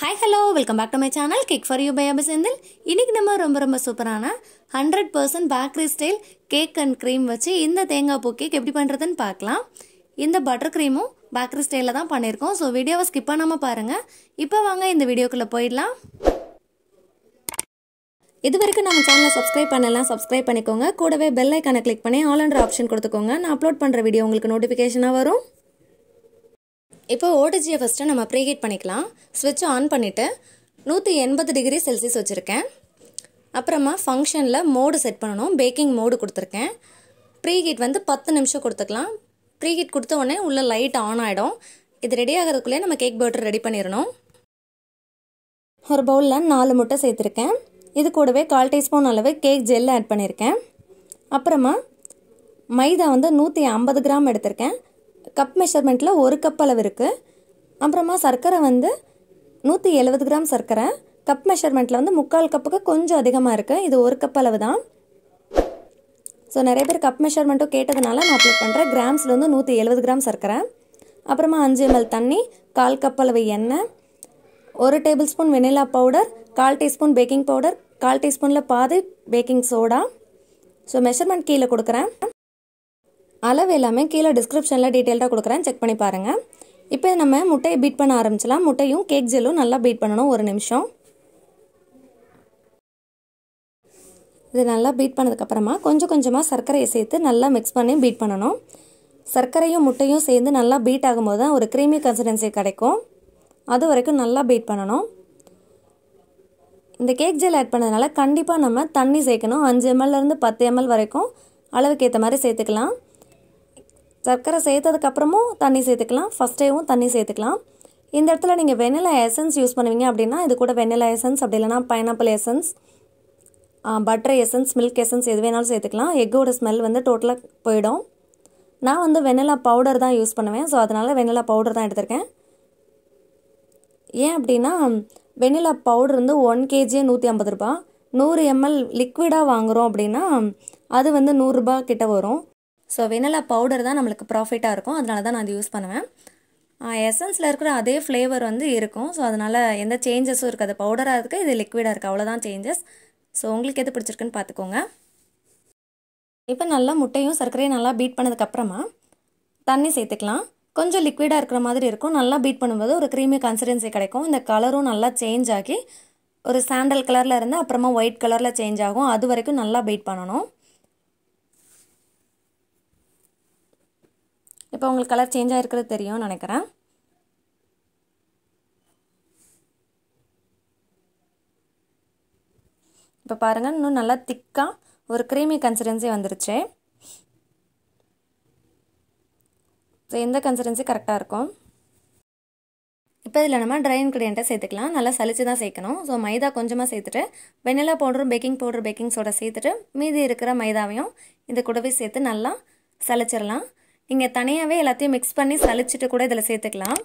hi hello welcome back to my channel cake for you by Senthil இன்றைக்கி நம்ம ரொம்ப ரொம்ப சூப்பரான hundred percent bakery style cake and cream வச்சு இந்த தேங்காய் பூ கேக் எப்படி பண்ணுறதுன்னு பார்க்கலாம் இந்த பட்டர் க்ரீமும் பேக்கரி ஸ்டைலில் தான் பண்ணியிருக்கோம் ஸோ வீடியோவை ஸ்கிப் பண்ணாமல் பாருங்கள் இப்போ வாங்க இந்த வீடியோக்குள்ளே போயிடலாம் இது வரைக்கும் நம்ம சேனலை சப்ஸ்கிரைப் பண்ணலாம் சப்ஸ்கிரைப் பண்ணிக்கோங்க கூடவே பெல் ஐக்கானை கிளிக் பண்ணி ஆல் ஆப்ஷன் கொடுத்துக்கோங்க நான் அப்லோட் பண்ணுற வீடியோ உங்களுக்கு நோட்டிஃபிகேஷனாக வரும் இப்போ ஓடிஜியை ஃபஸ்ட்டு நம்ம ப்ரீஹீட் பண்ணிக்கலாம் ஸ்விட்ச் ஆன் பண்ணிவிட்டு நூற்றி எண்பது டிகிரி செல்சியஸ் வச்சுருக்கேன் அப்புறமா ஃபங்க்ஷனில் மோடு செட் பண்ணணும் பேக்கிங் மோடு கொடுத்துருக்கேன் ப்ரீஹீட் வந்து பத்து நிமிஷம் கொடுத்துக்கலாம் ப்ரீஹீட் கொடுத்த உடனே உள்ளே லைட் ஆன் ஆகிடும் இது ரெடி ஆகிறதுக்குள்ளே நம்ம கேக் பேட்டர் ரெடி பண்ணிடணும் ஒரு பவுலில் நாலு முட்டை சேர்த்துருக்கேன் இது கூடவே கால் டீஸ்பூன் அளவு கேக் ஜெல் ஆட் பண்ணியிருக்கேன் அப்புறமா மைதா வந்து நூற்றி ஐம்பது கிராம் எடுத்திருக்கேன் கப் மெஷர்மெண்ட்டில் ஒரு கப் அளவு இருக்குது அப்புறமா சர்க்கரை வந்து நூற்றி எழுபது கிராம் சர்க்கரை கப் மெஷர்மெண்ட்டில் வந்து முக்கால் கப்புக்கு கொஞ்சம் அதிகமாக இருக்குது இது ஒரு கப் அளவு தான் ஸோ நிறைய பேர் கப் மெஷர்மெண்ட்டும் கேட்டதுனால நான் அப்ளை பண்ணுறேன் கிராம்ஸில் வந்து நூற்றி எழுபது கிராம் சர்க்கரை அப்புறமா அஞ்சு எம்எல் தண்ணி கால் கப் அளவு எண்ணெய் ஒரு டேபிள் ஸ்பூன் வெனிலா பவுடர் கால் டீஸ்பூன் பேக்கிங் பவுடர் கால் டீஸ்பூனில் பாதி பேக்கிங் சோடா ஸோ மெஷர்மெண்ட் கீழே கொடுக்குறேன் அளவு எல்லாமே கீழே டிஸ்கிரிப்ஷனில் டீட்டெயில்டாக கொடுக்குறேன் செக் பண்ணி பாருங்கள் இப்போ நம்ம முட்டையை பீட் பண்ண ஆரம்பிச்சலாம் முட்டையும் கேக் ஜெல்லும் நல்லா பீட் பண்ணணும் ஒரு நிமிஷம் இது நல்லா பீட் பண்ணதுக்கப்புறமா கொஞ்சம் கொஞ்சமாக சர்க்கரையை சேர்த்து நல்லா மிக்ஸ் பண்ணி பீட் பண்ணணும் சர்க்கரையும் முட்டையும் சேர்ந்து நல்லா பீட் ஆகும்போது தான் ஒரு க்ரீமி கன்சிஸ்டன்சி கிடைக்கும் அது வரைக்கும் நல்லா பீட் பண்ணணும் இந்த கேக் ஜெல் ஆட் பண்ணதுனால கண்டிப்பாக நம்ம தண்ணி சேர்க்கணும் அஞ்சு எம்எல்லேருந்து பத்து எம்எல் வரைக்கும் அளவுக்கு ஏற்ற மாதிரி சேர்த்துக்கலாம் சர்க்கரை சேர்த்ததுக்கப்புறமும் தண்ணி சேர்த்துக்கலாம் ஃபஸ்ட்டேவும் தண்ணி சேர்த்துக்கலாம் இந்த இடத்துல நீங்கள் வெனிலா எசன்ஸ் யூஸ் பண்ணுவீங்க அப்படின்னா இது கூட வெனிலா எசன்ஸ் அப்படி இல்லைனா pineapple essence butter essence milk essence எது வேணாலும் சேர்த்துக்கலாம் எக்கோட ஸ்மெல் வந்து டோட்டலாக போயிடும் நான் வந்து வெனிலா பவுடர் தான் யூஸ் பண்ணுவேன் ஸோ அதனால் வெனிலா பவுடர் தான் எடுத்திருக்கேன் ஏன் அப்படின்னா வெனிலா பவுடர் வந்து ஒன் கேஜியே நூற்றி ஐம்பது ரூபா நூறு எம்எல் லிக்விடாக வாங்குகிறோம் அப்படின்னா அது வந்து நூறுரூபா கிட்ட வரும் ஸோ வெனிலா பவுடர் தான் நம்மளுக்கு ப்ராஃபிட்டாக இருக்கும் அதனால தான் நான் அது யூஸ் பண்ணுவேன் எசன்ஸில் இருக்கிற அதே ஃப்ளேவர் வந்து இருக்கும் ஸோ அதனால் எந்த சேஞ்சஸும் இருக்காது பவுடராக இருக்குது இது லிக்விடாக இருக்குது அவ்வளோதான் சேஞ்சஸ் ஸோ உங்களுக்கு எது பிடிச்சிருக்குன்னு பார்த்துக்கோங்க இப்போ நல்லா முட்டையும் சர்க்கரையும் நல்லா பீட் பண்ணதுக்கப்புறமா தண்ணி சேர்த்துக்கலாம் கொஞ்சம் லிக்விடாக இருக்கிற மாதிரி இருக்கும் நல்லா பீட் பண்ணும்போது ஒரு க்ரீமி கன்சிஸ்டன்சி கிடைக்கும் இந்த கலரும் நல்லா சேஞ்ச் ஆகி ஒரு சாண்டல் கலரில் இருந்து அப்புறமா ஒயிட் கலரில் சேஞ்ச் ஆகும் அது வரைக்கும் நல்லா பீட் பண்ணணும் இப்போ உங்களுக்கு கலர் சேஞ்ச் ஆகிருக்கிறது தெரியும்னு நினைக்கிறேன் இப்போ பாருங்கள் இன்னும் நல்லா திக்காக ஒரு க்ரீமி கன்சிடன்சி வந்துருச்சு ஸோ எந்த கன்சிடன்சி கரெக்டாக இருக்கும் இப்போ இதில் நம்ம ட்ரை இன்க்ரீடியண்ட்டை சேர்த்துக்கலாம் நல்லா சளிச்சு தான் சேர்க்கணும் ஸோ மைதா கொஞ்சமாக சேர்த்துட்டு வெண்ணிலா பவுடரும் பேக்கிங் பவுடர் பேக்கிங் சோடா சேர்த்துட்டு மீதி இருக்கிற மைதாவையும் இந்த கூடவே சேர்த்து நல்லா சளிச்சிடலாம் நீங்கள் தனியாகவே எல்லாத்தையும் மிக்ஸ் பண்ணி சலிச்சிட்டு கூட இதில் சேர்த்துக்கலாம்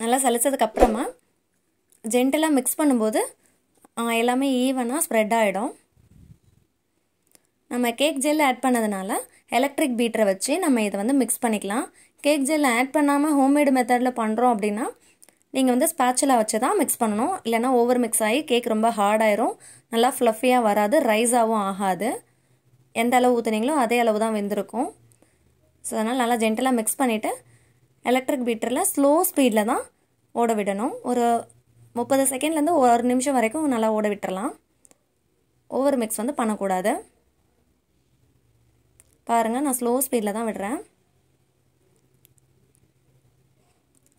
நல்லா சளிச்சதுக்கப்புறமா ஜென்டலாக மிக்ஸ் பண்ணும்போது எல்லாமே ஈவனாக ஸ்ப்ரெட் ஆகிடும் நம்ம கேக் ஜெல் ஆட் பண்ணதுனால எலக்ட்ரிக் பீட்டரை வச்சு நம்ம இதை வந்து மிக்ஸ் பண்ணிக்கலாம் கேக் ஜெல் ஆட் பண்ணாமல் ஹோம்மேடு மெத்தடில் பண்ணுறோம் அப்படின்னா நீங்கள் வந்து ஸ்பேச்சலாக வச்சு தான் மிக்ஸ் பண்ணணும் இல்லைனா ஓவர் மிக்ஸ் ஆகி கேக் ரொம்ப ஹார்டாயிரும் நல்லா ஃப்ளஃபியாக வராது ரைஸாகவும் ஆகாது எந்த அளவு ஊற்றுனீங்களோ அதே அளவு தான் வெந்திருக்கும் ஸோ அதனால் நல்லா ஜென்டலாக மிக்ஸ் பண்ணிவிட்டு எலக்ட்ரிக் பீட்டரில் ஸ்லோ ஸ்பீடில் தான் ஓட விடணும் ஒரு முப்பது செகண்ட்லேருந்து ஒரு நிமிஷம் வரைக்கும் நல்லா ஓட விட்டுறலாம் ஓவர் மிக்ஸ் வந்து பண்ணக்கூடாது பாருங்கள் நான் ஸ்லோ ஸ்பீடில் தான் விடுறேன்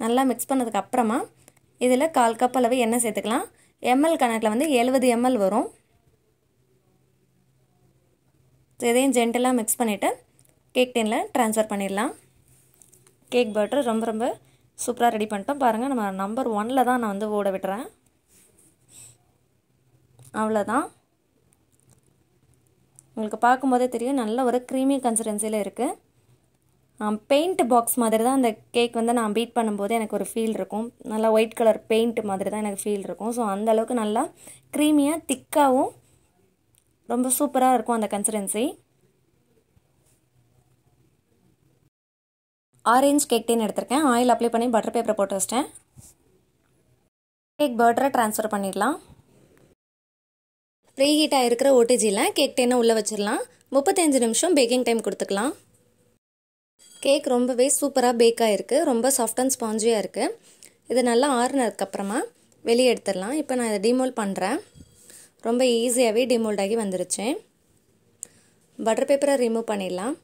நல்லா மிக்ஸ் பண்ணதுக்கப்புறமா இதில் கால் கப் அளவு எண்ணெய் சேர்த்துக்கலாம் எம்எல் கணக்கில் வந்து எழுபது எம்எல் வரும் ஸோ இதையும் ஜென்டலாக மிக்ஸ் பண்ணிவிட்டு கேக் டெனில் ட்ரான்ஸ்ஃபர் பண்ணிடலாம் கேக் பேட்டர் ரொம்ப ரொம்ப சூப்பராக ரெடி பண்ணிட்டோம் பாருங்கள் நம்ம நம்பர் ஒனில் தான் நான் வந்து ஓட விடுறேன் அவ்வளோதான் உங்களுக்கு பார்க்கும்போதே தெரியும் நல்ல ஒரு க்ரீமி கன்சிஸ்டன்சியில் இருக்குது பெயிண்ட் பாக்ஸ் மாதிரி தான் அந்த கேக் வந்து நான் பீட் பண்ணும்போது எனக்கு ஒரு ஃபீல் இருக்கும் நல்லா ஒயிட் கலர் பெயிண்ட் மாதிரி தான் எனக்கு ஃபீல் இருக்கும் ஸோ அந்தளவுக்கு நல்லா க்ரீமியாக திக்காகவும் ரொம்ப சூப்பராக இருக்கும் அந்த கன்சிடென்சி ஆரேஞ்ச் கேக் டீன் எடுத்திருக்கேன் ஆயில் அப்ளை பண்ணி பட்டர் பேப்பரை போட்டு வச்சிட்டேன் கேக் பட்டரை ட்ரான்ஸ்ஃபர் பண்ணிடலாம் ப்ரீ ஹீட்டாக இருக்கிற ஓடிஜியில் கேக் டீனை உள்ளே வச்சிடலாம் முப்பத்தஞ்சு நிமிஷம் பேக்கிங் டைம் கொடுத்துக்கலாம் கேக் ரொம்பவே சூப்பராக பேக் ஆகிருக்கு ரொம்ப சாஃப்ட் அண்ட் ஸ்பாஞ்சியாக இருக்குது இது நல்லா ஆறுனதுக்கப்புறமா வெளியே எடுத்துடலாம் இப்போ நான் இதை டிமோல் பண்ணுறேன் ரொம்ப ஈஸியாகவே டிமோல்ட் ஆகி வந்துருச்சு பட்டர் பேப்பரை ரிமூவ் பண்ணிடலாம்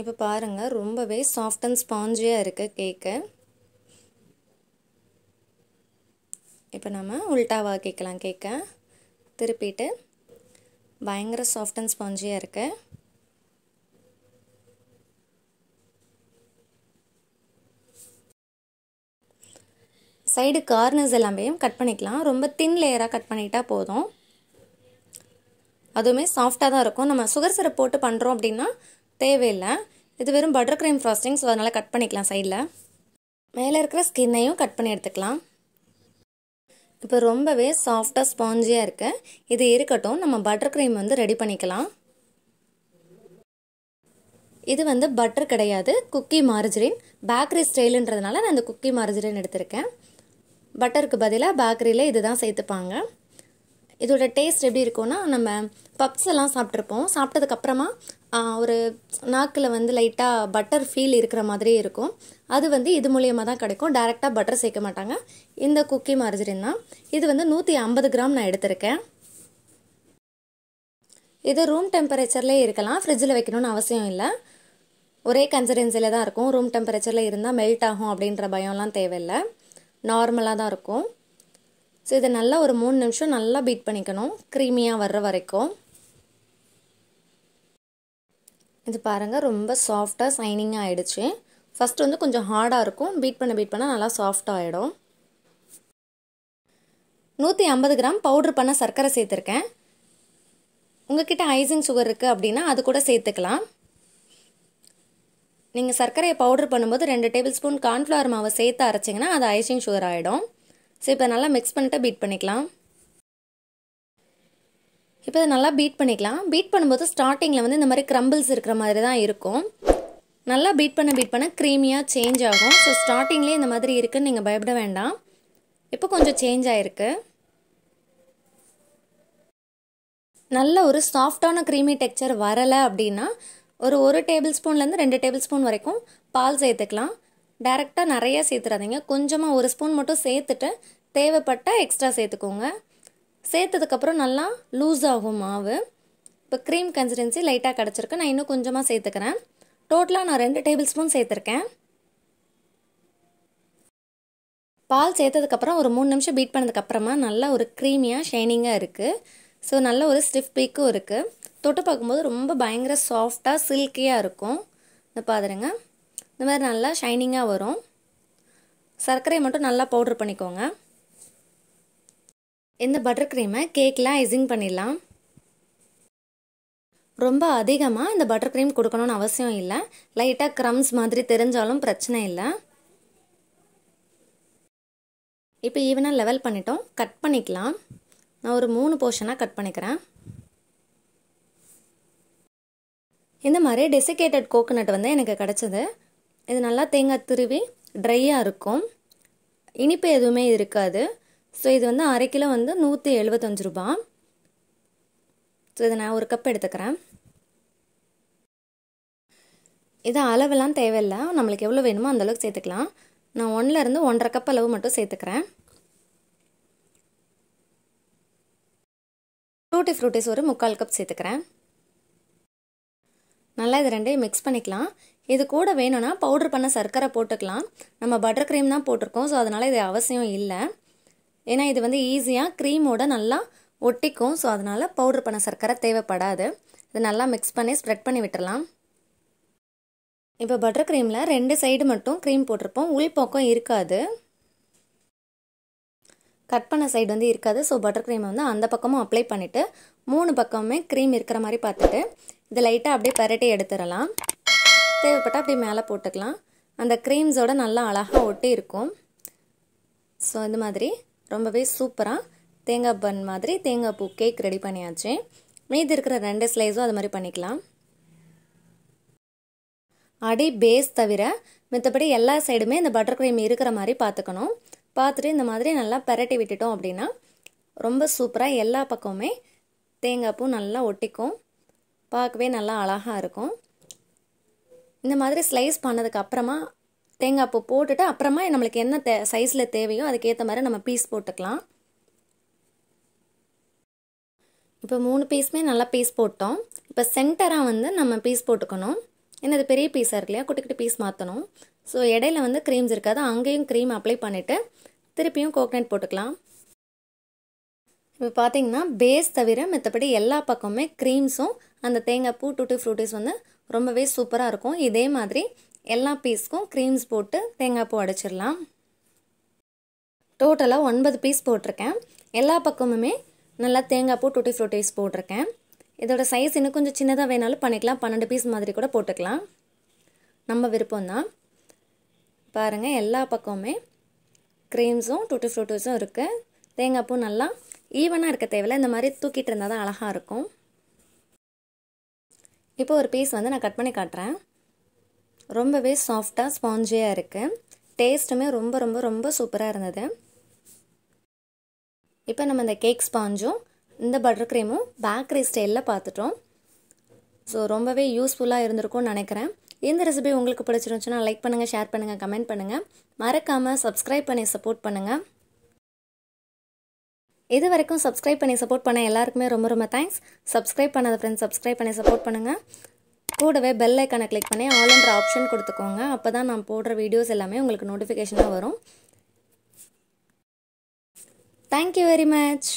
இப்போ பாருங்கள் ரொம்பவே சாஃப்ட் அண்ட் ஸ்பாஞ்சியாக இருக்குது கேக்கு இப்போ நம்ம உல்ட்டாவாக கேட்கலாம் கேக்கை திருப்பிட்டு பயங்கர சாஃப்ட் அண்ட் ஸ்பாஞ்சியாக இருக்குது சைடு கார்னர்ஸ் எல்லாமே கட் பண்ணிக்கலாம் ரொம்ப தின் லேயராக கட் பண்ணிட்டா போதும் அதுவுமே சாஃப்டாக தான் இருக்கும் நம்ம சுகர் சிரப் போட்டு பண்ணுறோம் அப்படின்னா தேவையில்லை இது வெறும் பட்டர் க்ரீம் ஃப்ராஸ்டிங் ஸோ அதனால் கட் பண்ணிக்கலாம் சைடில் மேலே இருக்கிற ஸ்கின்னையும் கட் பண்ணி எடுத்துக்கலாம் இப்போ ரொம்பவே சாஃப்டாக ஸ்பாஞ்சியாக இருக்கு இது இருக்கட்டும் நம்ம பட்டர் க்ரீம் வந்து ரெடி பண்ணிக்கலாம் இது வந்து பட்டர் கிடையாது குக்கி மார்ஜரின் பேக்கரி ஸ்டைலுன்றதுனால நான் இந்த குக்கி மார்ஜரின் எடுத்திருக்கேன் பட்டருக்கு பதிலாக பேக்கரியில் இது தான் சேர்த்துப்பாங்க இதோட டேஸ்ட் எப்படி இருக்கும்னா நம்ம பப்ஸ் எல்லாம் சாப்பிட்ருப்போம் சாப்பிட்டதுக்கப்புறமா ஒரு நாக்கில் வந்து லைட்டாக பட்டர் ஃபீல் இருக்கிற மாதிரி இருக்கும் அது வந்து இது மூலியமாக தான் கிடைக்கும் டேரெக்டாக பட்டர் சேர்க்க மாட்டாங்க இந்த குக்கி மார்ஜரின் தான் இது வந்து நூற்றி ஐம்பது கிராம் நான் எடுத்திருக்கேன் இது ரூம் டெம்பரேச்சர்லேயே இருக்கலாம் ஃப்ரிட்ஜில் வைக்கணும்னு அவசியம் இல்லை ஒரே கன்சரன்சியில் தான் இருக்கும் ரூம் டெம்பரேச்சரில் இருந்தால் மெல்ட் ஆகும் அப்படின்ற பயம்லாம் தேவையில்லை நார்மலாக தான் இருக்கும் ஸோ இதை நல்லா ஒரு மூணு நிமிஷம் நல்லா பீட் பண்ணிக்கணும் க்ரீமியாக வர்ற வரைக்கும் இது பாருங்கள் ரொம்ப சாஃப்டாக சைனிங்காக ஆகிடுச்சு ஃபஸ்ட்டு வந்து கொஞ்சம் ஹார்டாக இருக்கும் பீட் பண்ண பீட் பண்ணால் நல்லா சாஃப்டாக ஆகிடும் நூற்றி ஐம்பது கிராம் பவுட்ரு பண்ண சர்க்கரை சேர்த்துருக்கேன் உங்ககிட்ட ஐசிங் சுகர் இருக்குது அப்படின்னா அது கூட சேர்த்துக்கலாம் நீங்கள் சர்க்கரையை பவுடர் பண்ணும்போது ரெண்டு டேபிள் ஸ்பூன் கார்ன்ஃப்ளவர் மாவை சேர்த்து அரைச்சிங்கன்னா அது ஐசிங் சுகர் ஆகிடும் ஸோ இப்போ நல்லா மிக்ஸ் பண்ணிட்டு பீட் பண்ணிக்கலாம் இப்போ இதை நல்லா பீட் பண்ணிக்கலாம் பீட் பண்ணும்போது ஸ்டார்டிங்கில் வந்து இந்த மாதிரி க்ரம்பிள்ஸ் இருக்கிற மாதிரி தான் இருக்கும் நல்லா பீட் பண்ண பீட் பண்ண க்ரீமியாக சேஞ்ச் ஆகும் ஸோ ஸ்டார்டிங்லேயே இந்த மாதிரி இருக்குதுன்னு நீங்கள் பயப்பட வேண்டாம் இப்போ கொஞ்சம் சேஞ்ச் ஆகிருக்கு நல்ல ஒரு சாஃப்டான க்ரீமி டெக்ஸ்சர் வரலை அப்படின்னா ஒரு ஒரு டேபிள் ஸ்பூன்லேருந்து ரெண்டு டேபிள் ஸ்பூன் வரைக்கும் பால் சேர்த்துக்கலாம் டேரெக்டாக நிறையா சேர்த்துறாதீங்க கொஞ்சமாக ஒரு ஸ்பூன் மட்டும் சேர்த்துட்டு தேவைப்பட்டால் எக்ஸ்ட்ரா சேர்த்துக்கோங்க சேர்த்ததுக்கப்புறம் நல்லா லூஸ் ஆகும் மாவு இப்போ க்ரீம் கன்சிஸ்டன்சி லைட்டாக கிடச்சிருக்கு நான் இன்னும் கொஞ்சமாக சேர்த்துக்கிறேன் டோட்டலாக நான் ரெண்டு டேபிள் ஸ்பூன் சேர்த்துருக்கேன் பால் சேர்த்ததுக்கப்புறம் ஒரு மூணு நிமிஷம் பீட் பண்ணதுக்கப்புறமா நல்லா ஒரு க்ரீமியாக ஷைனிங்காக இருக்குது ஸோ நல்ல ஒரு ஸ்டிஃப் பீக்கும் இருக்குது தொட்டு பார்க்கும்போது ரொம்ப பயங்கர சாஃப்டாக சில்கியாக இருக்கும் இந்த பாருங்க இந்த மாதிரி நல்லா ஷைனிங்காக வரும் சர்க்கரையை மட்டும் நல்லா பவுட்ரு பண்ணிக்கோங்க இந்த பட்டர் க்ரீமை கேக்கில் ஐசிங் பண்ணிடலாம் ரொம்ப அதிகமாக இந்த பட்டர் க்ரீம் கொடுக்கணும்னு அவசியம் இல்லை லைட்டாக க்ரம்ஸ் மாதிரி தெரிஞ்சாலும் பிரச்சனை இல்லை இப்போ ஈவனாக லெவல் பண்ணிட்டோம் கட் பண்ணிக்கலாம் நான் ஒரு மூணு போர்ஷனாக கட் பண்ணிக்கிறேன் இந்த மாதிரி டெசிகேட்டட் கோகோனட் வந்து எனக்கு கிடச்சது இது நல்லா தேங்காய் திருவி ட்ரையாக இருக்கும் இனிப்பு எதுவுமே இருக்காது ஸோ இது வந்து அரை கிலோ வந்து நூற்றி எழுபத்தஞ்சு ரூபா ஸோ இதை நான் ஒரு கப் எடுத்துக்கிறேன் இது அளவெல்லாம் தேவையில்லை நம்மளுக்கு எவ்வளோ வேணுமோ அந்தளவுக்கு சேர்த்துக்கலாம் நான் ஒன்றுலேருந்து ஒன்றரை கப் அளவு மட்டும் சேர்த்துக்கிறேன் ஃப்ரூட்டி ஃப்ரூட்டிஸ் ஒரு முக்கால் கப் சேர்த்துக்கிறேன் நல்லா இது ரெண்டையும் மிக்ஸ் பண்ணிக்கலாம் இது கூட வேணும்னா பவுடர் பண்ண சர்க்கரை போட்டுக்கலாம் நம்ம பட்டர் க்ரீம் தான் போட்டிருக்கோம் ஸோ அதனால் இது அவசியம் இல்லை ஏன்னா இது வந்து ஈஸியாக க்ரீமோட நல்லா ஒட்டிக்கும் ஸோ அதனால் பவுடர் பண்ண சர்க்கரை தேவைப்படாது இது நல்லா மிக்ஸ் பண்ணி ஸ்ப்ரெட் பண்ணி விட்டுடலாம் இப்போ பட்டர் க்ரீமில் ரெண்டு சைடு மட்டும் க்ரீம் போட்டிருப்போம் உள் பக்கம் இருக்காது கட் பண்ண சைடு வந்து இருக்காது ஸோ பட்டர் க்ரீமை வந்து அந்த பக்கமும் அப்ளை பண்ணிவிட்டு மூணு பக்கமுமே க்ரீம் இருக்கிற மாதிரி பார்த்துட்டு இதை லைட்டாக அப்படியே பரட்டி எடுத்துடலாம் தேவைப்பட்டால் அப்படியே மேலே போட்டுக்கலாம் அந்த க்ரீம்ஸோட நல்லா அழகாக ஒட்டி இருக்கும் ஸோ இந்த மாதிரி ரொம்பவே சூப்பராக தேங்காய் பன் மாதிரி தேங்காய் பூ கேக் ரெடி பண்ணியாச்சு மீதி இருக்கிற ரெண்டு ஸ்லைஸும் அது மாதிரி பண்ணிக்கலாம் அடி பேஸ் தவிர மற்றபடி எல்லா சைடுமே இந்த பட்டர் க்ரீம் இருக்கிற மாதிரி பார்த்துக்கணும் பார்த்துட்டு இந்த மாதிரி நல்லா பரட்டி விட்டுட்டோம் அப்படின்னா ரொம்ப சூப்பராக எல்லா பக்கமுமே தேங்காய் நல்லா ஒட்டிக்கும் பார்க்கவே நல்லா அழகாக இருக்கும் இந்த மாதிரி ஸ்லைஸ் பண்ணதுக்கு அப்புறமா தேங்காய் பூ போட்டுட்டு அப்புறமா நம்மளுக்கு என்ன தே சைஸில் தேவையோ அதுக்கேற்ற மாதிரி நம்ம பீஸ் போட்டுக்கலாம் இப்போ மூணு பீஸுமே நல்லா பீஸ் போட்டோம் இப்போ சென்டராக வந்து நம்ம பீஸ் போட்டுக்கணும் ஏன்னா அது பெரிய பீஸாக இருக்கு இல்லையா குட்டி குட்டி பீஸ் மாற்றணும் ஸோ இடையில வந்து க்ரீம்ஸ் இருக்காது அங்கேயும் க்ரீம் அப்ளை பண்ணிவிட்டு திருப்பியும் கோக்கனட் போட்டுக்கலாம் இப்போ பார்த்தீங்கன்னா பேஸ் தவிர மற்றபடி எல்லா பக்கமுமே க்ரீம்ஸும் அந்த தேங்காய் பூ டூட்டி ஃப்ரூட்டிஸ் வந்து ரொம்பவே சூப்பராக இருக்கும் இதே மாதிரி எல்லா பீஸ்க்கும் க்ரீம்ஸ் போட்டு தேங்காய் பூ அடைச்சிடலாம் டோட்டலாக ஒன்பது பீஸ் போட்டிருக்கேன் எல்லா பக்கமுமே நல்லா தேங்காய் பூ டூட்டி ஃப்ரூட்டிஸ் போட்டிருக்கேன் இதோட சைஸ் இன்னும் கொஞ்சம் சின்னதாக வேணாலும் பண்ணிக்கலாம் பன்னெண்டு பீஸ் மாதிரி கூட போட்டுக்கலாம் நம்ம விருப்பம்தான் பாருங்கள் எல்லா பக்கமுமே க்ரீம்ஸும் டூட்டி ஃப்ரூட்டிஸும் இருக்குது தேங்காய் பூ நல்லா ஈவனாக இருக்க தேவையில்ல இந்த மாதிரி தூக்கிட்டு இருந்தால் தான் அழகாக இருக்கும் இப்போ ஒரு பீஸ் வந்து நான் கட் பண்ணி காட்டுறேன் ரொம்பவே சாஃப்டாக ஸ்பாஞ்சியாக இருக்குது டேஸ்ட்டுமே ரொம்ப ரொம்ப ரொம்ப சூப்பராக இருந்தது இப்போ நம்ம இந்த கேக் ஸ்பாஞ்சும் இந்த பட்டர் க்ரீமும் பேக்கரி ஸ்டைலில் பார்த்துட்டோம் ஸோ ரொம்பவே யூஸ்ஃபுல்லாக இருந்திருக்கும்னு நினைக்கிறேன் இந்த ரெசிபி உங்களுக்கு பிடிச்சிருந்துச்சுன்னா லைக் பண்ணுங்கள் ஷேர் பண்ணுங்கள் கமெண்ட் பண்ணுங்கள் மறக்காமல் சப்ஸ்கிரைப் பண்ணி சப்போர்ட் பண்ணுங்கள் இது வரைக்கும் சப்ஸ்கிரைப் பண்ணி சப்போர்ட் பண்ண எல்லாருக்குமே ரொம்ப ரொம்ப தேங்க்ஸ் சப்ஸ்கிரைப் பண்ணாத ஃப்ரெண்ட்ஸ் சப்ஸ்கிரைப் பண்ணி சப்போர்ட் பண்ணுங்கள் கூடவே பெல் ஐக்கனை கிளிக் பண்ணி ஆல்ன்ற ஆப்ஷன் கொடுத்துக்கோங்க அப்போ தான் நான் போடுற வீடியோஸ் எல்லாமே உங்களுக்கு நோட்டிஃபிகேஷனாக வரும் தேங்க்யூ வெரி மச்